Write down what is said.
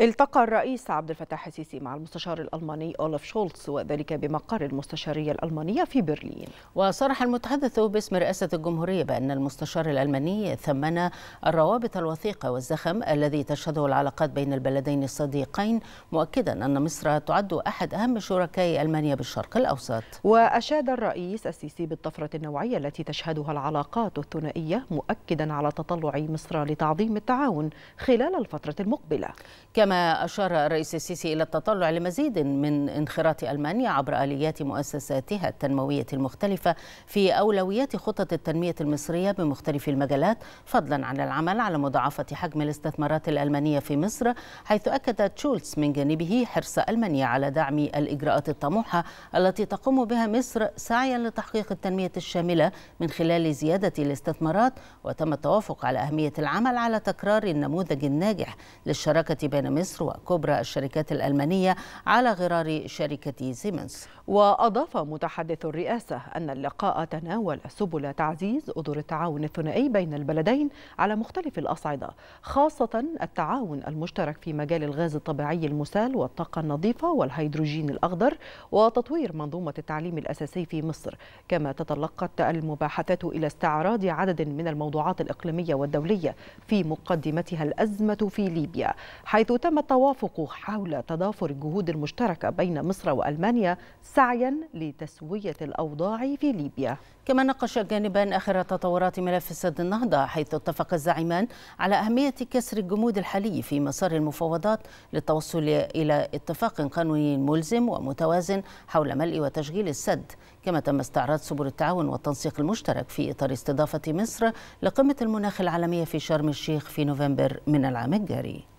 التقى الرئيس عبد الفتاح السيسي مع المستشار الألماني أولف شولتز وذلك بمقر المستشارية الألمانية في برلين وصرح المتحدث باسم رئاسة الجمهورية بأن المستشار الألماني ثمن الروابط الوثيقة والزخم الذي تشهده العلاقات بين البلدين الصديقين مؤكدا أن مصر تعد أحد أهم شركاء ألمانيا بالشرق الأوسط وأشاد الرئيس السيسي بالطفرة النوعية التي تشهدها العلاقات الثنائية مؤكدا على تطلع مصر لتعظيم التعاون خلال الفترة المقبلة كما أشار الرئيس السيسي إلى التطلع لمزيد من انخراط ألمانيا عبر آليات مؤسساتها التنموية المختلفة في أولويات خطط التنمية المصرية بمختلف المجالات فضلا عن العمل على مضاعفة حجم الاستثمارات الألمانية في مصر حيث أكد تشولتس من جانبه حرص ألمانيا على دعم الإجراءات الطموحة التي تقوم بها مصر سعيا لتحقيق التنمية الشاملة من خلال زيادة الاستثمارات وتم التوافق على أهمية العمل على تكرار النموذج الناجح للشراكة بين مصر وكبرى الشركات الألمانية على غرار شركة سيمنز وأضاف متحدث الرئاسة أن اللقاء تناول سبل تعزيز أدور التعاون الثنائي بين البلدين على مختلف الأصعدة خاصة التعاون المشترك في مجال الغاز الطبيعي المسال والطاقة النظيفة والهيدروجين الأخضر وتطوير منظومة التعليم الأساسي في مصر كما تتلقت المباحثات إلى استعراض عدد من الموضوعات الإقليمية والدولية في مقدمتها الأزمة في ليبيا حيث تم التوافق حول تضافر الجهود المشتركة بين مصر وألمانيا سعيا لتسوية الأوضاع في ليبيا كما ناقش جانبا آخر تطورات ملف سد النهضة حيث اتفق الزعيمان على أهمية كسر الجمود الحالي في مسار المفاوضات للتوصل إلى اتفاق قانوني ملزم ومتوازن حول ملء وتشغيل السد كما تم استعراض سبل التعاون والتنسيق المشترك في إطار استضافة مصر لقمة المناخ العالمية في شرم الشيخ في نوفمبر من العام الجاري